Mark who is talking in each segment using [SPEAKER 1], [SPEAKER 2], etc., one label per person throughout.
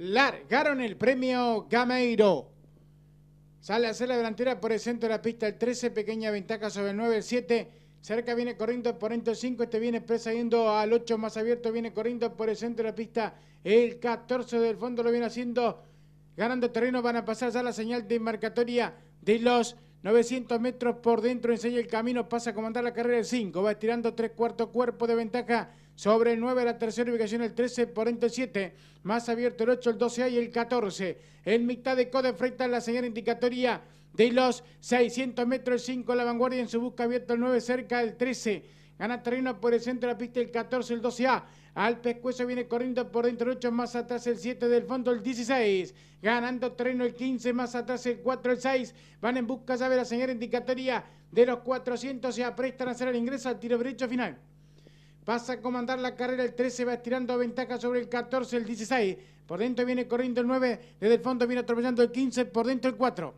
[SPEAKER 1] largaron el premio Gameiro. Sale a hacer la delantera por el centro de la pista el 13, pequeña ventaja sobre el 9, el 7. Cerca viene corriendo por el 5, este viene presa yendo al 8 más abierto, viene corriendo por el centro de la pista el 14 del fondo, lo viene haciendo, ganando terreno, van a pasar ya la señal de marcatoria de los 900 metros por dentro, enseña el camino, pasa a comandar la carrera el 5, va estirando 3 cuartos cuerpo de ventaja sobre el 9, la tercera ubicación el 13 por dentro el 7, más abierto el 8, el 12 y el 14. En mitad de CODE enfrenta la señora indicatoria de los 600 metros el 5, la vanguardia en su busca abierto el 9 cerca del 13. Gana terreno por el centro de la pista el 14, el 12A. Al pescuezo viene corriendo por dentro el 8, más atrás el 7 del fondo, el 16. Ganando terreno el 15, más atrás el 4, el 6. Van en busca, ver la señora indicatoria de los 400. Se aprestan a hacer el ingreso al tiro derecho final. Pasa a comandar la carrera el 13, va estirando ventaja sobre el 14, el 16. Por dentro viene corriendo el 9, desde el fondo viene atropellando el 15, por dentro el 4.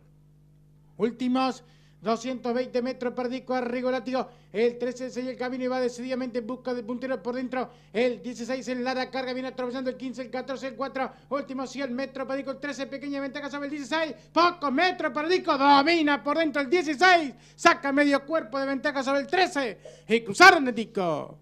[SPEAKER 1] Últimos 220 metros para disco Arrigo Látigo. El 13 en el camino y va decididamente en busca del puntero por dentro. El 16 en la carga, viene atravesando el 15, el 14, el 4. Último 100 metros para disco. El 13, pequeña ventaja sobre el 16. Poco metro para disco. Domina por dentro el 16. Saca medio cuerpo de ventaja sobre el 13. Y cruzaron el disco.